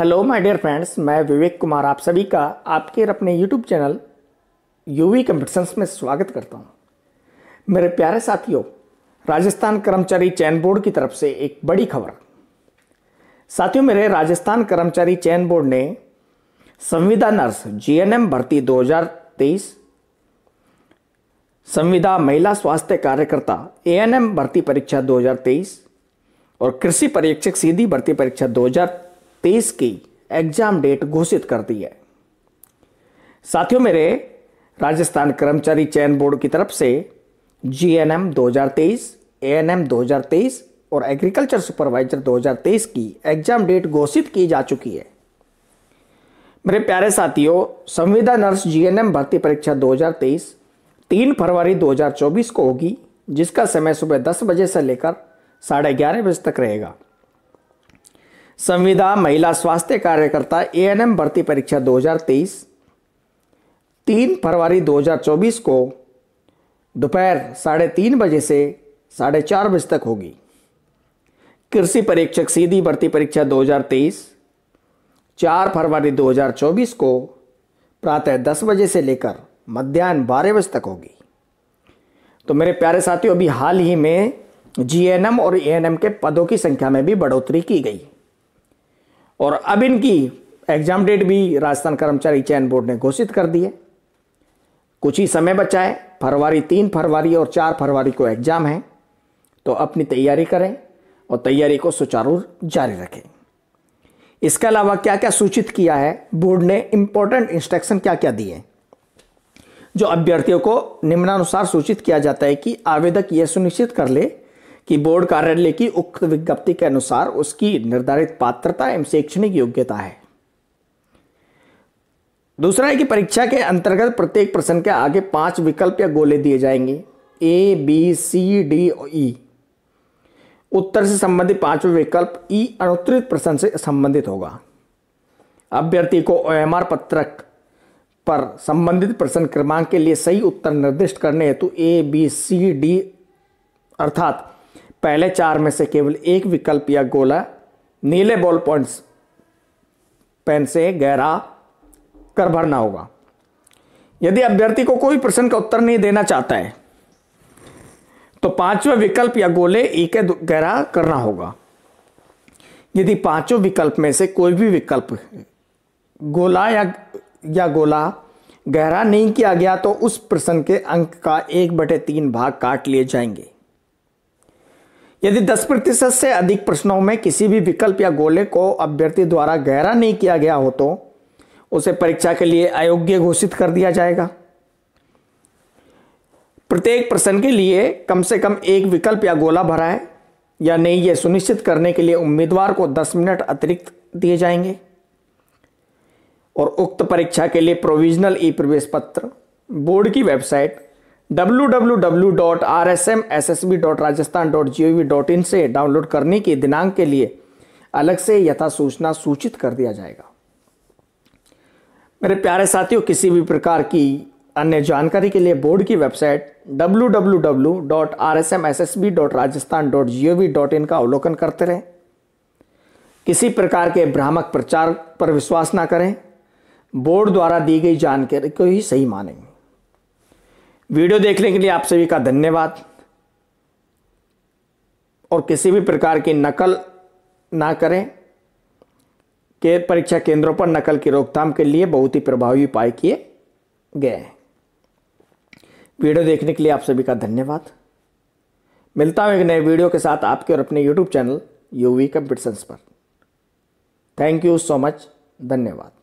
hello my dear friends मैं विवेक कुमार आप सभी का आपके अपने यूट्यूब चैनल यूवी कंपटिशन्स में स्वागत करता हूं मेरे प्यारे साथियों राजस्थान कर्मचारी चयन बोर्ड की तरफ से एक बड़ी खबर साथियों मेरे राजस्थान कर्मचारी चयन बोर्ड ने संविदा नर्स जीएनएम भर्ती 2023 संविदा महिला स्वास्थ्य कार्यकर्ता ए भर्ती परीक्षा दो और कृषि पर्यवेक्षक सीधी भर्ती परीक्षा दो तेईस की एग्जाम डेट घोषित कर दी है साथियों मेरे राजस्थान कर्मचारी चयन बोर्ड की तरफ से जी एन एम दो हजार तेईस ए एन एम दो हजार तेईस और एग्रीकल्चर सुपरवाइजर 2023 की एग्जाम डेट घोषित की जा चुकी है मेरे प्यारे साथियों संविदा नर्स जीएनएम भर्ती परीक्षा 2023 3 फरवरी 2024 को होगी जिसका समय सुबह 10 बजे से लेकर साढ़े ग्यारह बजे तक रहेगा संविदा महिला स्वास्थ्य कार्यकर्ता एम भर्ती परीक्षा 2023 तीन फरवरी 2024 को दोपहर साढ़े तीन बजे से साढ़े चार बजे तक होगी कृषि परीक्षक सीधी भर्ती परीक्षा 2023 चार फरवरी 2024 को प्रातः दस बजे से लेकर मध्यान्ह बारह बजे तक होगी तो मेरे प्यारे साथियों अभी हाल ही में जीएनएम और एएनएम के पदों की संख्या में भी बढ़ोतरी की गई और अब इनकी एग्जाम डेट भी राजस्थान कर्मचारी चयन बोर्ड ने घोषित कर दी है कुछ ही समय बचा है फरवरी तीन फरवरी और चार फरवरी को एग्जाम है तो अपनी तैयारी करें और तैयारी को सुचारू जारी रखें इसके अलावा क्या क्या सूचित किया है बोर्ड ने इम्पोर्टेंट इंस्ट्रक्शन क्या क्या दिए जो अभ्यर्थियों को निम्नानुसार सूचित किया जाता है कि आवेदक यह सुनिश्चित कर ले कि बोर्ड कार्यालय की उक्त विज्ञप्ति के अनुसार उसकी निर्धारित पात्रता एवं शैक्षणिक योग्यता है दूसरा है कि परीक्षा के अंतर्गत प्रत्येक प्रश्न के आगे पांच विकल्प या गोले दिए जाएंगे A B C D E उत्तर से संबंधित पांचवें विकल्प ई e, अनुत्तरित प्रश्न से संबंधित होगा अभ्यर्थी को ओ पत्रक पर संबंधित प्रश्न क्रमांक के लिए सही उत्तर निर्दिष्ट करने हेतु ए बी सी डी अर्थात पहले चार में से केवल एक विकल्प या गोला नीले बॉल पॉइंट्स पेन से गहरा कर भरना होगा यदि अभ्यर्थी को कोई प्रश्न का उत्तर नहीं देना चाहता है तो पांचवें विकल्प या गोले एक e गहरा करना होगा यदि पांचों विकल्प में से कोई भी विकल्प गोला या या गोला गहरा नहीं किया गया तो उस प्रश्न के अंक का एक बटे तीन भाग काट लिए जाएंगे यदि 10 प्रतिशत से अधिक प्रश्नों में किसी भी विकल्प या गोले को अभ्यर्थी द्वारा गहरा नहीं किया गया हो तो उसे परीक्षा के लिए अयोग्य घोषित कर दिया जाएगा प्रत्येक प्रश्न के लिए कम से कम एक विकल्प या गोला भरा है या नहीं यह सुनिश्चित करने के लिए उम्मीदवार को 10 मिनट अतिरिक्त दिए जाएंगे और उक्त परीक्षा के लिए प्रोविजनल ई प्रवेश पत्र बोर्ड की वेबसाइट www.rsmssb.rajasthan.gov.in से डाउनलोड करने की दिनांक के लिए अलग से यथा सूचना सूचित कर दिया जाएगा मेरे प्यारे साथियों किसी भी प्रकार की अन्य जानकारी के लिए बोर्ड की वेबसाइट www.rsmssb.rajasthan.gov.in का अवलोकन करते रहें किसी प्रकार के भ्रामक प्रचार पर विश्वास ना करें बोर्ड द्वारा दी गई जानकारी को ही सही मानेंगे वीडियो देखने के लिए आप सभी का धन्यवाद और किसी भी प्रकार की नकल ना करें के परीक्षा केंद्रों पर नकल की रोकथाम के लिए बहुत ही प्रभावी उपाय किए गए हैं वीडियो देखने के लिए आप सभी का धन्यवाद मिलता हूँ एक नए वीडियो के साथ आपके और अपने यूट्यूब चैनल यूवी कंपिटिशंस पर थैंक यू सो मच धन्यवाद